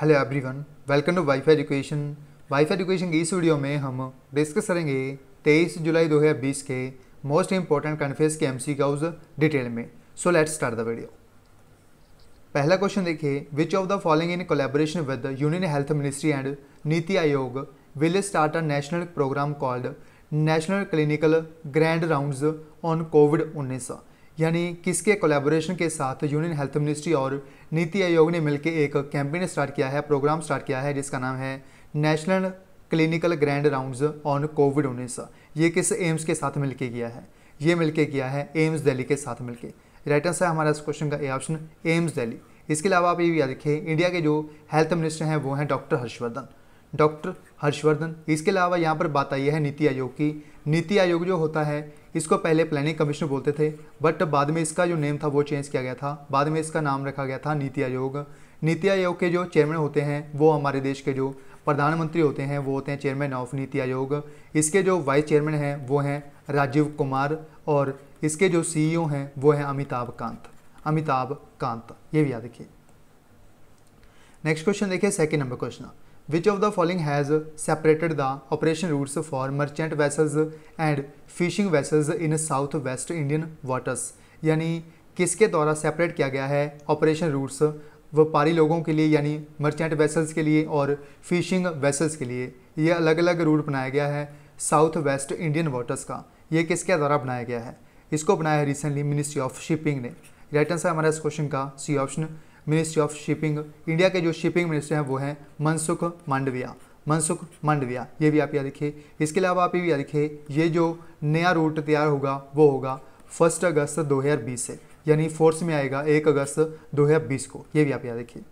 Hello everyone welcome to WiFi education WiFi education की इस video में हम डिस्कस करेंगे 23 जुलाई 2020 के मोस्ट इंपॉर्टेंट कन्फेस के एमसीक्यूज डिटेल में so let's start the video पहला क्वेश्चन देखिए which of the following in collaboration with union health ministry and NITI Aayog will start a national programme called national clinical grand round on COVID उन्नीस यानी किसके collaboration के साथ union health ministry और नीति आयोग ने मिलकर एक कैंपेन स्टार्ट किया है प्रोग्राम स्टार्ट किया है जिसका नाम है national clinical grand rounds on COVID उन्नीस ये किस एम्स के साथ मिलकर किया है ये मिलकर किया है एम्स दिल्ली के साथ मिलकर राइट आंसर हमारा इस क्वेश्चन का ए ऑप्शन एम्स दिल्ली इसके अलावा आप ये भी याद रखिए इंडिया के जो हेल्थ मिनिस्टर हैं वो हैं डॉक्टर हर्षवर्धन डॉक्टर हर्षवर्धन इसके अलावा यहाँ पर बात आई है नीति आयोग की नीति आयोग जो होता है इसको पहले प्लानिंग कमिश्नर बोलते थे बट बाद में इसका जो नेम था वो चेंज किया गया था बाद में इसका नाम रखा गया था नीति आयोग नीति आयोग के जो चेयरमैन होते हैं वो हमारे देश के जो प्रधानमंत्री होते हैं वो होते हैं चेयरमैन ऑफ नीति आयोग इसके जो वाइस चेयरमैन हैं वो हैं राजीव कुमार और इसके जो सी हैं वो हैं अमिताभ कांत अमिताभ कांत ये भी याद रखिए नेक्स्ट क्वेश्चन देखिए second number question Which of the following has separated the operation routes for merchant vessels and fishing vessels in south west Indian waters? यानी किसके द्वारा सेपरेट किया गया है ऑपरेशन रूट्स व्यापारी लोगों के लिए यानी मर्चेंट वेसल्स के लिए और फिशिंग वेसल्स के लिए ये अलग अलग रूट बनाया गया है साउथ वेस्ट इंडियन वाटर्स का ये किसके द्वारा बनाया गया है इसको बनाया है रिसेंटली मिनिस्ट्री ऑफ शिपिंग ने राइट आंसर हमारा इस क्वेश्चन का C option ministry of shipping India के जो शिपिंग मिनिस्टर हैं वो हैं मनसुख मांडविया मनसुख मांडविया ये भी आप याद रखिए इसके अलावा आप ये भी याद रखिए ये जो नया रूट तैयार होगा वो होगा फर्स्ट अगस्त 2020 से यानी फोर्स में आएगा एक अगस्त 2020 को ये भी आप याद रखिए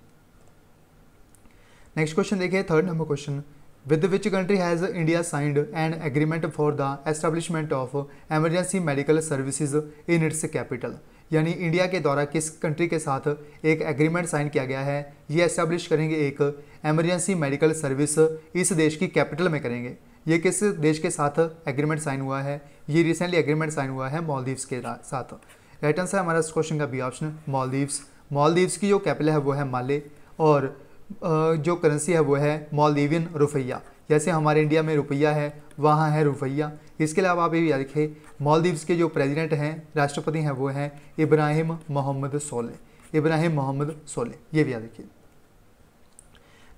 नेक्स्ट क्वेश्चन देखिए third number question with which country has India signed and agreement for the establishment of emergency medical services in its capital यानी इंडिया के द्वारा किस कंट्री के साथ एक एग्रीमेंट साइन किया गया है ये एस्टेब्लिश करेंगे एक एमरजेंसी मेडिकल सर्विस इस देश की कैपिटल में करेंगे ये किस देश के साथ एग्रीमेंट साइन हुआ है ये रिसेंटली एग्रीमेंट साइन हुआ है मॉलदीव्स के साथ राइट आंसर हमारा इस क्वेश्चन का बी ऑप्शन मॉलदीव्स मॉलदीव्स की जो कैपिटल है वो है माले और जो करेंसी है वो है मॉलदीवियन रुपया जैसे हमारे इंडिया में रुपया है वहाँ है रुपया इसके अलावा आप ये याद रखिए मॉलदीव्स के जो प्रेसिडेंट हैं राष्ट्रपति हैं वो हैं इब्राहिम मोहम्मद सोले इब्राहिम मोहम्मद सोले ये भी याद रखिए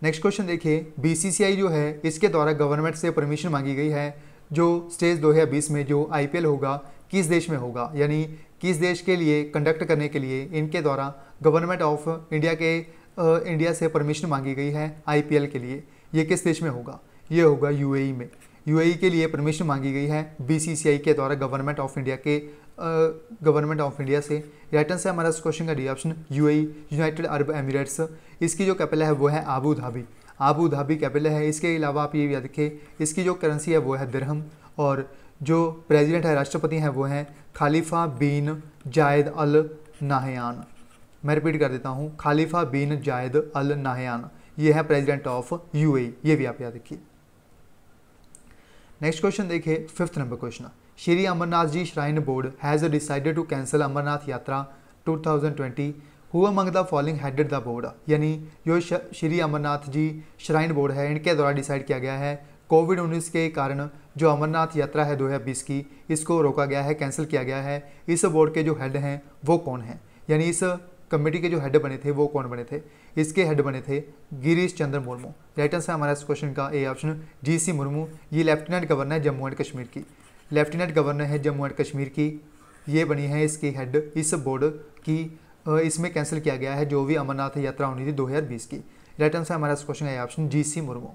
नेक्स्ट क्वेश्चन देखिए बीसीसीआई जो है इसके द्वारा गवर्नमेंट से परमिशन मांगी गई है जो स्टेज दो में जो आई होगा किस देश में होगा यानी किस देश के लिए कंडक्ट करने के लिए इनके द्वारा गवर्नमेंट ऑफ इंडिया के इंडिया से परमिशन मांगी गई है आईपीएल के लिए ये किस देश में होगा ये होगा यूएई में यूएई के लिए परमिशन मांगी गई है बीसीसीआई के द्वारा गवर्नमेंट ऑफ इंडिया के गवर्नमेंट ऑफ इंडिया से राइट आंसर हमारा इस क्वेश्चन का D option U United Arab Emirates इसकी जो कैपिटल है वो है Abu Dhabi Abu Dhabi capital है इसके अलावा आप ये याद रखें इसकी जो करेंसी है वो है दरहम और जो प्रेसिडेंट है राष्ट्रपति हैं वो हैं खालिफा बीन जायद अल नाहयान मैं रिपीट कर देता हूँ खालिफा बिन जायद अल नाहयान ये है प्रेसिडेंट ऑफ यूएई ये भी आप याद रखिए नेक्स्ट क्वेश्चन देखिए fifth number question Shri Amarnath ji shrine board has decided to cancel Amarnath Yatra 2020 who among the following headed the board यानी जो श्री अमरनाथ जी श्राइन बोर्ड है इनके द्वारा डिसाइड किया गया है कोविड 19 के कारण जो अमरनाथ यात्रा है दो की इसको रोका गया है कैंसिल किया गया है इस बोर्ड के जो हेड हैं वो कौन है यानी इस कमेटी के जो हेड बने थे वो कौन बने थे इसके हेड बने थे गिरीश चंद्र मुर्मू राइट आंसर हमारा इस क्वेश्चन का A option G C Murmu ये लेफ्टिनेंट गवर्नर है जम्मू एंड कश्मीर की लेफ्टिनेंट गवर्नर है जम्मू एंड कश्मीर की ये बनी है इसकी हेड इस बोर्ड की इसमें कैंसिल किया गया है जो भी अमरनाथ यात्रा होनी थी बीस की राइट आंसर हमारा इस क्वेश्चन का option G C Murmu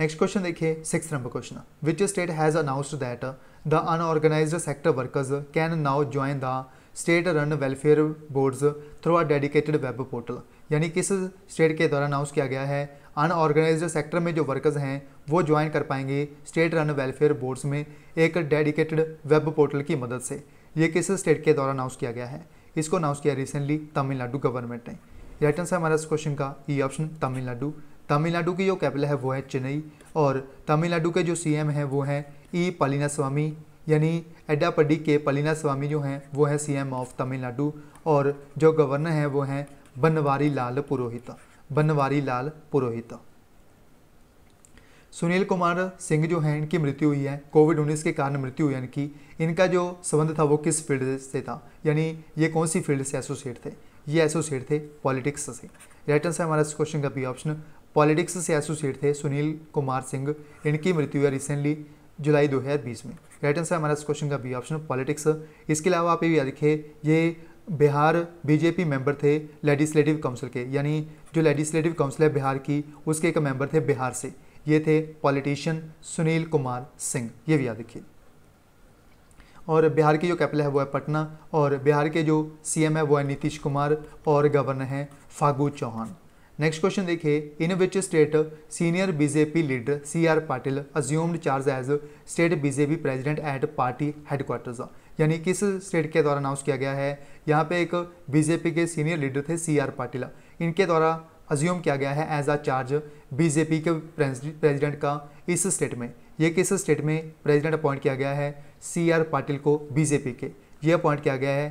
next question देखिए six number question which state has announced that the unorganised sector workers can now join the state run welfare boards through a dedicated web portal यानी किस state के द्वारा announce किया गया है unorganised sector में जो वर्कर्स हैं वो ज्वाइन कर पाएंगे स्टेट रन वेलफेयर बोर्ड्स में एक डेडिकेटेड वेब पोर्टल की मदद से ये किस स्टेट के द्वारा अनाउंस किया गया है इसको अनाउंस किया रिसेंटली तमिलनाडु गवर्नमेंट ने राइट आंसर हमारा इस क्वेश्चन का ई ऑप्शन तमिलनाडु तमिलनाडु की जो कैपिटल है वो है चेन्नई और तमिलनाडु के जो सीएम हैं वो हैं ई e स्वामी यानी एडापडी के पलीना स्वामी जो हैं वो हैं सीएम ऑफ तमिलनाडु और जो गवर्नर हैं वो हैं बनवारी लाल पुरोहित बनवारी लाल पुरोहित सुनील कुमार सिंह जो हैं इनकी मृत्यु हुई है कोविड उन्नीस के कारण मृत्यु हुई है इनकी इनका जो संबंध था वो किस फील्ड से था यानी ये कौन सी फील्ड से एसोसिएट थे ये एसोसिएट थे पॉलिटिक्स से राइट आंसर हमारा इस क्वेश्चन का बी ऑप्शन पॉलिटिक्स से एसोसिएट थे सुनील कुमार सिंह इनकी मृत्यु हुई रिसेंटली जुलाई 2020 में राइट आंसर हमारा इस क्वेश्चन का बी ऑप्शन पॉलिटिक्स इसके अलावा आप ये भी याद रखिए ये बिहार बीजेपी मेंबर थे लेजिस्लेटिव काउंसिल के यानी जो लेजिस्लेटिव काउंसिल है बिहार की उसके एक मेंबर थे बिहार से ये थे पॉलिटिशियन सुनील कुमार सिंह ये भी याद रखिए और बिहार की जो कैपिटल है वो है पटना और बिहार के जो सीएम है वो है नीतीश कुमार और गवर्नर हैं फागू चौहान नेक्स्ट क्वेश्चन देखिए in which state senior BJP leader C R Patil assumed charge as state BJP president at party headquarters यानी किस स्टेट के द्वारा अनाउंस किया गया है यहाँ पे एक बीजेपी के सीनियर लीडर थे सी आर पाटिल इनके द्वारा अज्यूम किया गया है एज अ चार्ज बीजेपी के प्रेजिडेंट का इस स्टेट में ये किस स्टेट में प्रेजिडेंट अपॉइंट किया गया है सी आर पाटिल को बीजेपी के ये अपॉइंट किया गया है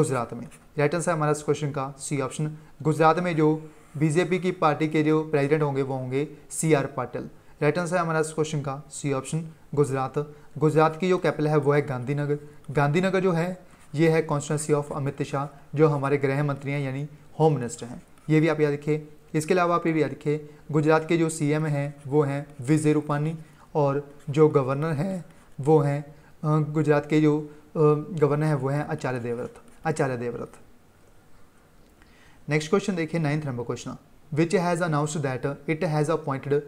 गुजरात में राइट आंसर हमारा इस क्वेश्चन का सी ऑप्शन गुजरात में जो बीजेपी की पार्टी के जो प्रेसिडेंट होंगे वो होंगे C R Patil right answer है हमारा इस क्वेश्चन का सी ऑप्शन गुजरात गुजरात की जो कैपिटल है वो है गांधीनगर गांधीनगर जो है ये है कॉन्स्टिट्यूंसी ऑफ अमित शाह जो हमारे गृह मंत्री हैं यानी होम मिनिस्टर हैं ये भी आप याद रखिए इसके अलावा आप ये भी याद रखिए गुजरात के जो सीएम हैं वो हैं विजय रूपानी और जो गवर्नर हैं वो हैं गुजरात के जो गवर्नर हैं वो हैं आचार्य देवव्रत आचार्य देवव्रत नेक्स्ट क्वेश्चन देखिए ninth number question which has announced that it has appointed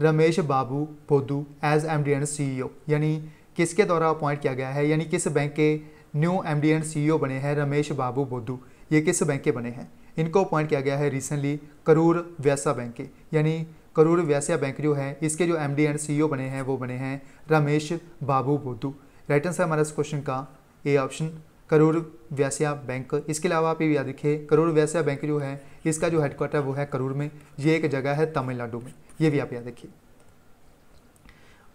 Ramesh Babu Podu as M D and C यानी किसके द्वारा अपॉइंट किया गया है यानी किस बैंक के new M D and C बने हैं रमेश बाबू बोधू ये किस बैंक के बने हैं इनको अपॉइंट किया गया है रिसेंटली करूर व्यासा बैंक के यानी करूर व्यासा बैंक जो है इसके जो एम डी एंड सी बने हैं वो बने हैं रमेश बाबू बोधू राइट आंसर हमारा इस क्वेश्चन का A option Karur Vysya bank इसके अलावा आप ये याद रखिए करूर व्यासिया बैंक जो है इसका जो हेडक्वार्टर वो है करूर में ये एक जगह है तमिलनाडु में ये भी आप याद रखिए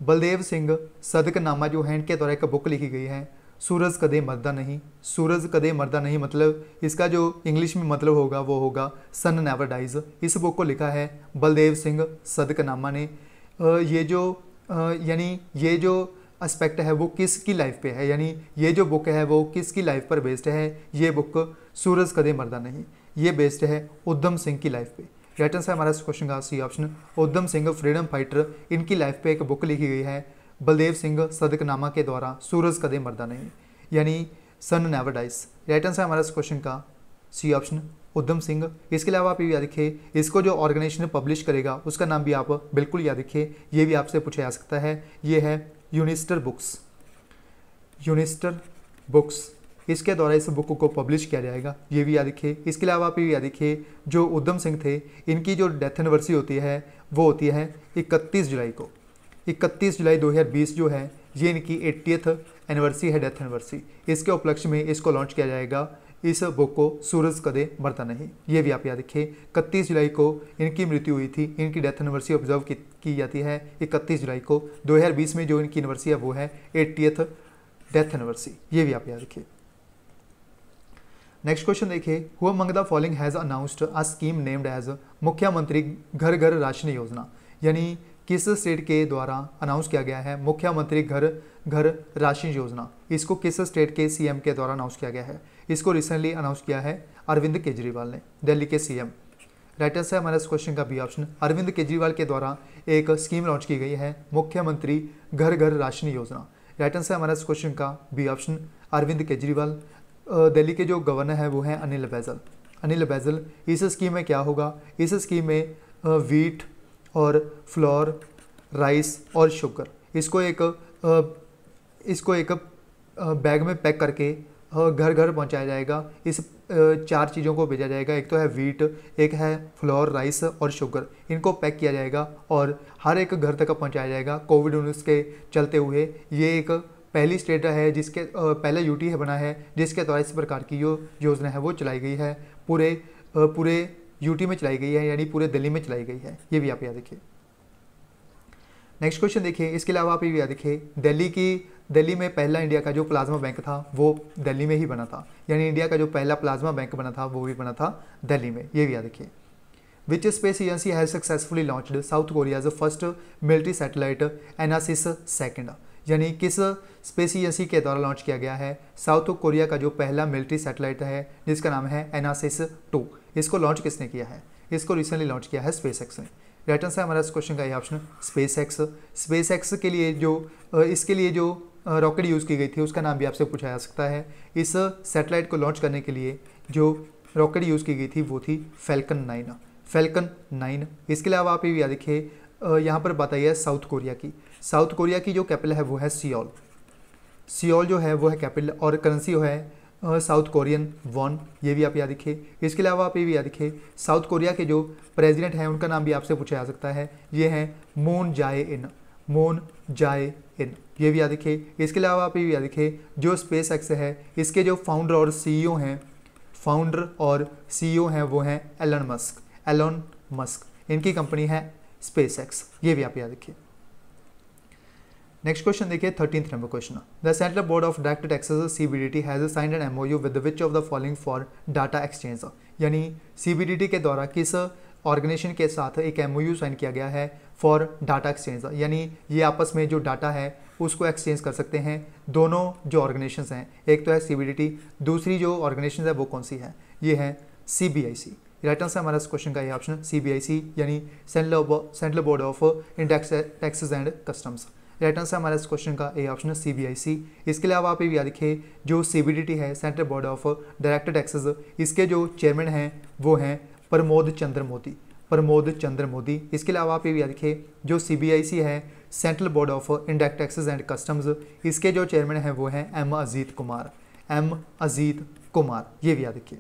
बलदेव सिंह सदकनामा जो है इनके द्वारा एक बुक लिखी गई है सूरज कदे मरदा नहीं सूरज कदे मरदा नहीं मतलब इसका जो इंग्लिश में मतलब होगा वो होगा सन नेवर डाइज इस बुक को लिखा है बलदेव सिंह सदकनामा ने ये जो यानी ये जो अस्पेक्ट है वो किसकी लाइफ पे है यानी ये जो बुक है वो किसकी लाइफ पर बेस्ड है ये बुक सूरज कदे मरदा नहीं ये बेस्ड है ऊधम सिंह की लाइफ पे राइट आंसर हमारा इस क्वेश्चन का C option Udham Singh freedom fighter इनकी लाइफ पे एक बुक लिखी गई है बलदेव सिंह सदकनामा के द्वारा सूरज कदे मरदा नहीं यानी son never dies right answer हमारा इस क्वेश्चन का सी ऑप्शन ऊधम सिंह इसके अलावा आप ये याद रखिए इसको जो ऑर्गेनाइजेशन पब्लिश करेगा उसका नाम भी आप बिल्कुल याद रखिए ये भी आपसे पूछा जा सकता है ये है यूनिस्टर बुक्स यूनिस्टर बुक्स इसके द्वारा इस बुक को पब्लिश किया जाएगा ये भी याद रखिए इसके अलावा आप ये भी याद रखिए जो उधम सिंह थे इनकी जो डेथ एनिवर्सरी होती है वो होती है 31 जुलाई को 31 जुलाई 2020 जो है ये इनकी एट्टीथ एनिवर्सरी है डेथ एनिवर्सरी इसके उपलक्ष्य में इसको लॉन्च किया जाएगा इस बुक को सूरज कदे मरता नहीं ये भी आप याद रखिए इकतीस जुलाई को इनकी मृत्यु हुई थी इनकी डेथ एनिवर्सरी ऑब्जर्व की, की जाती है इकतीस जुलाई को 2020 में जो इनकी यूनिवर्सरी है वो है एट्टीथ डेथ एनिवर्सरी ये भी आप याद रखिए नेक्स्ट क्वेश्चन देखिए who among the following has announced a scheme named as Mukhyamantri Ghar घर राशन योजना यानी किस स्टेट के द्वारा अनाउंस किया गया है मुख्यमंत्री घर घर राशन योजना इसको किस स्टेट के सीएम के द्वारा अनाउंस किया गया है इसको रिसेंटली अनाउंस किया है अरविंद केजरीवाल ने दिल्ली के सीएम राइट आंसर हमारे इस क्वेश्चन का बी ऑप्शन अरविंद केजरीवाल के द्वारा एक स्कीम लॉन्च की गई है मुख्यमंत्री घर घर राशन योजना राइट आंसर हमारे इस क्वेश्चन का बी ऑप्शन अरविंद केजरीवाल दिल्ली के जो गवर्नर हैं वो हैं अनिल बैजल अनिल बैजल इस स्कीम में क्या होगा इस स्कीम में वीट और फ्लोर राइस और शुगर इसको एक इसको एक बैग में पैक करके घर घर पहुंचाया जाएगा इस चार चीज़ों को भेजा जाएगा एक तो है वीट एक है फ्लोर राइस और शुगर इनको पैक किया जाएगा और हर एक घर तक पहुंचाया जाएगा कोविड उन्नीस के चलते हुए ये एक पहली स्टेट है जिसके पहला यूटी है बना है जिसके द्वारा इस प्रकार की जो योजना है वो चलाई गई है पूरे पूरे यूटी में चलाई गई है यानी पूरे दिल्ली में चलाई गई है ये भी आप याद रखिए नेक्स्ट क्वेश्चन देखिए इसके अलावा आप ये भी देखिए दिल्ली की दिल्ली में पहला इंडिया का जो प्लाज्मा बैंक था वो दिल्ली में ही बना था यानी इंडिया का जो पहला प्लाज्मा बैंक बना था वो भी बना था दिल्ली में ये भी याद देखिए which space agency has successfully successfully South Korea as first military satellite ANASIS second यानी किस स्पेस एजेंसी के द्वारा लॉन्च किया गया है साउथ कोरिया का जो पहला मिलिट्री सैटेलाइट है जिसका नाम है एनासिस टू इसको लॉन्च किसने किया है इसको रिसेंटली लॉन्च किया है स्पेस एक्स ने राइट आंसर हमारा इस क्वेश्चन का ये option SpaceX SpaceX के लिए जो इसके लिए जो रॉकेट यूज़ की गई थी उसका नाम भी आपसे पूछा जा सकता है इस सेटेलाइट को लॉन्च करने के लिए जो रॉकेट यूज़ की गई थी वो थी फेल्कन नाइन फेल्कन नाइन इसके अलावा आप ये भी याद रखिए यहाँ पर बात आई है साउथ कोरिया की साउथ कोरिया की जो कैपिटल है वो है सियोल सियोल जो है वो है कैपिटल और करेंसी है साउथ कोरियन वॉन ये भी आप याद रखिए इसके अलावा आप ये भी याद रखिए साउथ कोरिया के जो प्रेसिडेंट हैं उनका नाम भी आपसे पूछा जा सकता है ये हैं मोन जाए इन मोन जाए इन ये भी याद रखिए इसके अलावा आप ये भी याद रखिए जो स्पेस एक्स है इसके जो फाउंडर और सी हैं फाउंडर और सी हैं वो हैं एलन मस्क एलन मस्क इनकी कंपनी है स्पेस एक्स ये भी आप याद रखिए नेक्स्ट क्वेश्चन देखिए thirteen number question the central board of direct access C B D T has signed and M O U with which of the following for data exchange यानी C B D T के द्वारा किस organisation के साथ एक M O you sign किया गया है फॉर डाटा एक्सचेंज यानी ये आपस में जो डाटा है उसको एक्सचेंज कर सकते हैं दोनों जो ऑर्गेनाइजेशन हैं एक तो है सी बी डी टी दूसरी जो ऑर्गेनाइजेशन है वो कौन सी है ये है C B I C right answer हमारा इस क्वेश्चन का ये option C B I C यानी central board of indirect taxes and customs right answer हमारा इस क्वेश्चन का ए ऑप्शन है सीबीआईसी इसके अलावा आप ये भी याद रखिए जो सीबीडीटी है central board of director taxes इसके जो चेयरमैन हैं वो हैं प्रमोद चंद्र मोदी प्रमोद चंद्र मोदी इसके अलावा आप ये भी याद रखिए जो सीबीआईसी है central board of indirect taxes and customs इसके जो चेयरमैन हैं वो हैं एम अजीत कुमार एम अजीत कुमार ये भी याद रखिए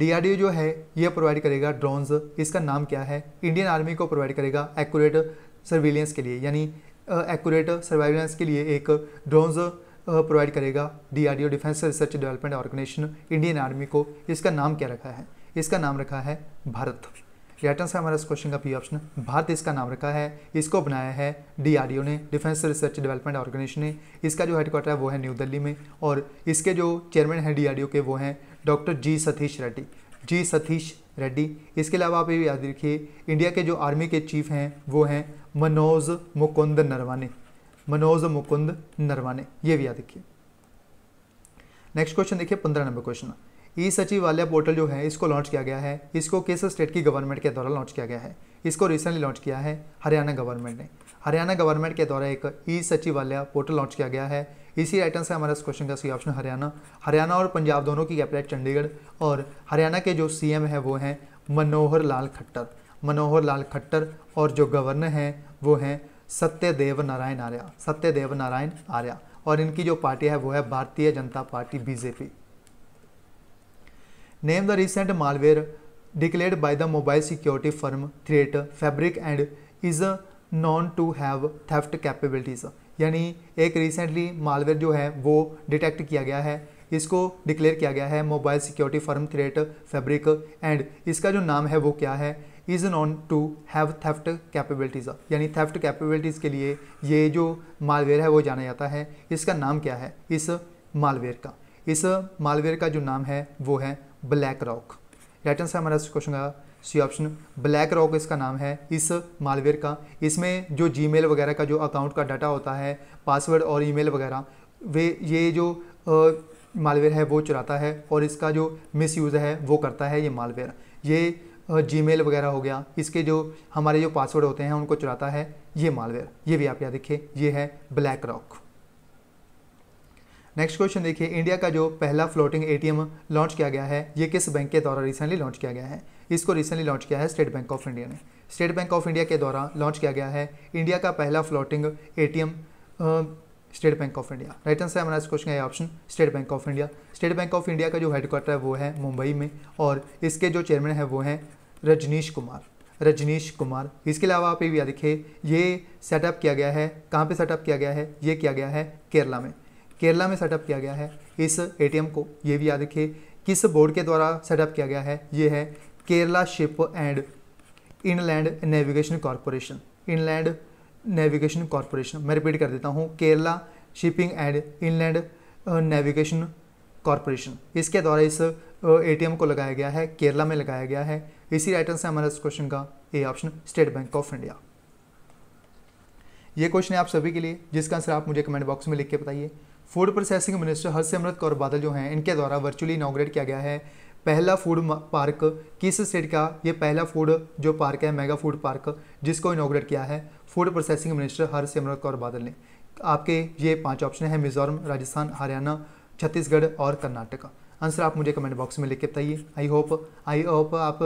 डी जो है ये प्रोवाइड करेगा ड्रोन्स इसका नाम क्या है इंडियन आर्मी को प्रोवाइड करेगा एक्यूरेट सर्विलियंस के लिए यानी एक्यूरेट सर्वाइलेंस के लिए एक ड्रोन्स प्रोवाइड करेगा DRDO defence research development organisation Indian army को इसका नाम क्या रखा है इसका नाम रखा है भारत राइट आंसर हमारा इस क्वेश्चन का पी ऑप्शन भारत इसका नाम रखा है इसको बनाया है डीआरडीओ ने डिफेंस रिसर्च डेवलपमेंट ऑर्गेनाइजेशन ने इसका जो हेडक्वार्टर है वो है न्यू दिल्ली में और इसके जो चेयरमैन हैं डीआरडीओ के वो हैं doctor G Satish Reddy G Satish Reddy इसके अलावा आप ये याद रखिए इंडिया के जो आर्मी के चीफ हैं वो हैं मनोज मुकुंद नरवाने मनोज मुकुंद नरवाने ये भी याद रखिए नेक्स्ट क्वेश्चन देखिए पंद्रह नंबर क्वेश्चन ई सचिवालय पोर्टल जो है इसको लॉन्च किया गया है इसको किस स्टेट की गवर्नमेंट के द्वारा लॉन्च किया गया है इसको रिसेंटली लॉन्च किया है हरियाणा गवर्नमेंट ने हरियाणा गवर्नमेंट के द्वारा एक ई सचिवालय पोर्टल लॉन्च किया गया है इसी राइट आंसर हमारा इस क्वेश्चन का सी ऑप्शन हरियाणा हरियाणा और पंजाब दोनों की कैपिटल चंडीगढ़ और हरियाणा के जो एम है वो हैं मनोहर लाल खट्टर मनोहर लाल खट्टर और जो गवर्नर हैं वो हैं सत्यदेव नारायण आर्या सत्यदेव नारायण आर्या और इनकी जो पार्टी है वो है Bharatiya Janata Party BJP name the recent malware declared by the mobile security firm Threat fabric and is known to have theft capabilities यानी एक रिसेंटली मालवेयर जो है वो डिटेक्ट किया गया है इसको डिक्लेयर किया गया है mobile security firm threat fabric and इसका जो नाम है वो क्या है is known to have theft capabilities यानी थेफ्ट कैपेबिलिटीज़ के लिए ये जो मालवेयर है वो जाना जाता है इसका नाम क्या है इस मालवेयर का इस मालवेयर का जो नाम है वो है ब्लैक रॉक राइट आंसर हमारा क्वेश्चन का सी ऑप्शन ब्लैक रॉक इसका नाम है इस मालवेयर का इसमें जो जीमेल वगैरह का जो अकाउंट का डाटा होता है पासवर्ड और ईमेल वगैरह वे ये जो मालवेयर है वो चुराता है और इसका जो मिस यूज़ है वो करता है ये मालवेयर ये जी मेल वगैरह हो गया इसके जो हमारे जो पासवर्ड होते हैं उनको चुराता है ये मालवेयर ये भी आप याद देखिए ये है ब्लैक रॉक नेक्स्ट क्वेश्चन देखिए इंडिया का जो पहला फ्लोटिंग एटीएम लॉन्च किया गया है ये किस बैंक के द्वारा रिसेंटली लॉन्च किया गया है इसको रिसेंटली लॉन्च किया है स्टेट बैंक ऑफ इंडिया ने स्टेट बैंक ऑफ इंडिया के द्वारा लॉन्च किया गया है इंडिया का पहला फ्लोटिंग ए State Bank of India right answer हमारा इस क्वेश्चन का option State Bank of India State Bank of India का जो हेडक्वार्टर है वो है मुंबई में और इसके जो चेयरमैन है वो हैं रजनीश कुमार रजनीश कुमार इसके अलावा आप ये भी देखिए ये सेटअप किया गया है कहाँ पे सेटअप किया गया है ये किया गया है केरला में केरला में सेटअप किया गया है इस एटीएम को ये भी याद रखिए किस बोर्ड के द्वारा सेटअप किया गया है ये है Kerala ship and inland navigation corporation inland navigation corporation मैं रिपीट कर देता हूँ Kerala shipping and inland navigation corporation इसके द्वारा इस एटीएम uh, को लगाया गया है केरला में लगाया गया है इसी राइट आंसर हमारा इस क्वेश्चन का A option State Bank of India ये क्वेश्चन है आप सभी के लिए जिसका आंसर आप मुझे कमेंट बॉक्स में लिख के बताइए food processing minister Harsimrat Kaur Badal जो हैं इनके द्वारा वर्चुअली इनाग्रेट किया गया है पहला फूड पार्क किस स्टेट का ये पहला फूड जो पार्क है मेगा फूड पार्क जिसको इनोग्रेट किया है food processing minister Harsimrat Kaur Badal ने आपके ये पांच ऑप्शन है मिजोरम राजस्थान हरियाणा छत्तीसगढ़ और कर्नाटका आंसर आप मुझे कमेंट बॉक्स में लिख के बताइए आई होप आई होप आप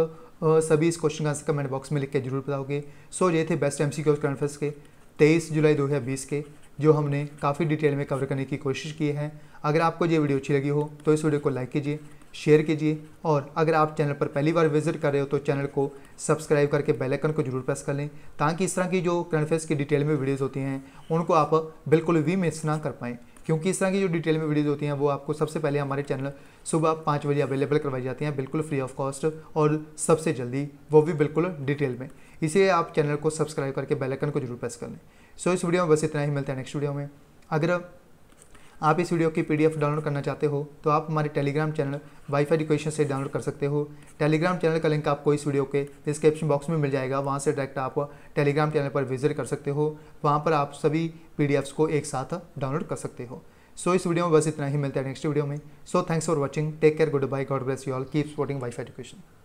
सभी इस क्वेश्चन का आंसर कमेंट बॉक्स में लिख के जरूर बताओगे सो ये थे best M C Qs conference के तेईस जुलाई बीस के जो हमने काफ़ी डिटेल में कवर करने की कोशिश की है अगर आपको ये वीडियो अच्छी लगी हो तो इस वीडियो को लाइक कीजिए शेयर कीजिए और अगर आप चैनल पर पहली बार विजिट कर रहे हो तो चैनल को सब्सक्राइब करके बेल आइकन को जरूर प्रेस कर लें ताकि इस तरह की जो करंट अफेयर्स की डिटेल में वीडियोस होती हैं उनको आप बिल्कुल भी मिस ना कर पाएँ क्योंकि इस तरह की जो डिटेल में वीडियोज़ होती हैं वो आपको सबसे पहले हमारे चैनल सुबह पाँच बजे अवेलेबल करवाई जाती हैं बिल्कुल फ्री ऑफ कॉस्ट और सबसे जल्दी वो भी बिल्कुल डिटेल में इसे आप चैनल को सब्सक्राइब करके बेल आइकन को जरूर प्रेस कर लें सो इस वीडियो में बस इतना ही मिलता है नेक्स्ट वीडियो में अगर आप इस वीडियो की पीडीएफ डाउनलोड करना चाहते हो तो आप हमारे टेलीग्राम चैनल वाईफाई इक्वेशन से डाउनलोड कर सकते हो टेलीग्राम चैनल का लिंक आपको इस वीडियो के डिस्क्रिप्शन बॉक्स में मिल जाएगा वहाँ से डायरेक्ट आप टेलीग्राम चैनल पर विजिट कर सकते हो वहाँ पर आप सभी पी को एक साथ डाउनलोड कर सकते हो सो so, इस वीडियो में बस इतना ही मिलता है नेक्स्ट वीडियो में so thanks for watching take care goodbye God bless you all keep supporting WiFi education